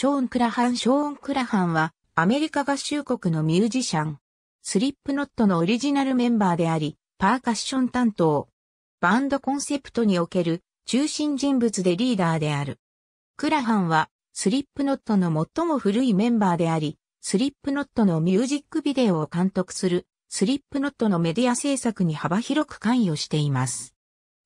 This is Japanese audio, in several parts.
ショーン・クラハン・ショーン・クラハンは、アメリカ合衆国のミュージシャン。スリップノットのオリジナルメンバーであり、パーカッション担当。バンドコンセプトにおける中心人物でリーダーである。クラハンは、スリップノットの最も古いメンバーであり、スリップノットのミュージックビデオを監督する、スリップノットのメディア制作に幅広く関与しています。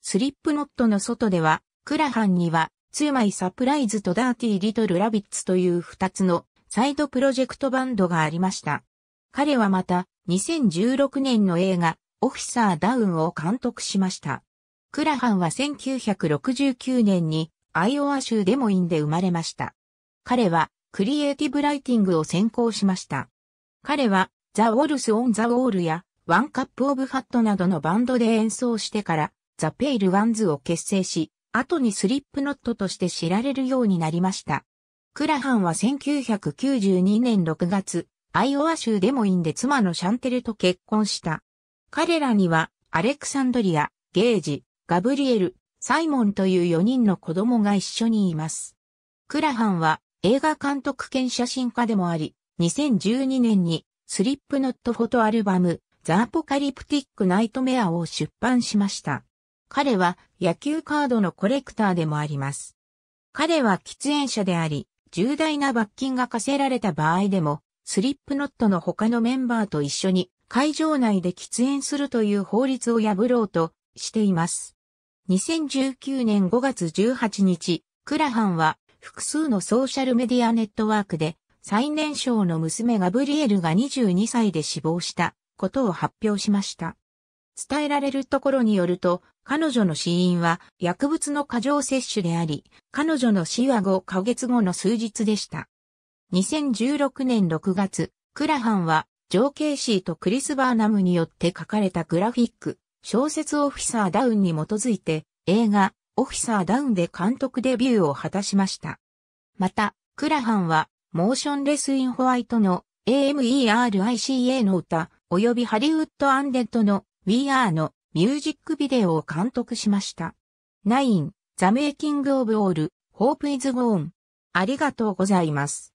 スリップノットの外では、クラハンにはツーマイサプライズとダーティー・リトル・ラビッツという二つのサイドプロジェクトバンドがありました。彼はまた2016年の映画オフィサーダウンを監督しました。クラハンは1969年にアイオワ州デモインで生まれました。彼はクリエイティブライティングを専攻しました。彼はザ・ウォルス・オン・ザ・ウォールやワンカップ・オブ・ハットなどのバンドで演奏してからザ・ペイル・ワンズを結成し、後にスリップノットとして知られるようになりました。クラハンは1992年6月、アイオワ州デモインで妻のシャンテルと結婚した。彼らには、アレクサンドリア、ゲージ、ガブリエル、サイモンという4人の子供が一緒にいます。クラハンは映画監督兼写真家でもあり、2012年にスリップノットフォトアルバムザ・アポカリプティック・ナイトメアを出版しました。彼は野球カードのコレクターでもあります。彼は喫煙者であり、重大な罰金が課せられた場合でも、スリップノットの他のメンバーと一緒に会場内で喫煙するという法律を破ろうとしています。2019年5月18日、クラハンは複数のソーシャルメディアネットワークで最年少の娘ガブリエルが22歳で死亡したことを発表しました。伝えられるところによると、彼女の死因は薬物の過剰摂取であり、彼女の死は5ヶ月後の数日でした。2016年6月、クラハンは、ジョー・ケイシーとクリス・バーナムによって書かれたグラフィック、小説オフィサーダウンに基づいて、映画、オフィサーダウンで監督デビューを果たしました。また、クラハンは、モーションレス・イン・ホワイトの AMERICA の歌、及びハリウッド・アンデッドの We Are のミュージックビデオを監督しました。9 The Making of All Hope is Gone ありがとうございます。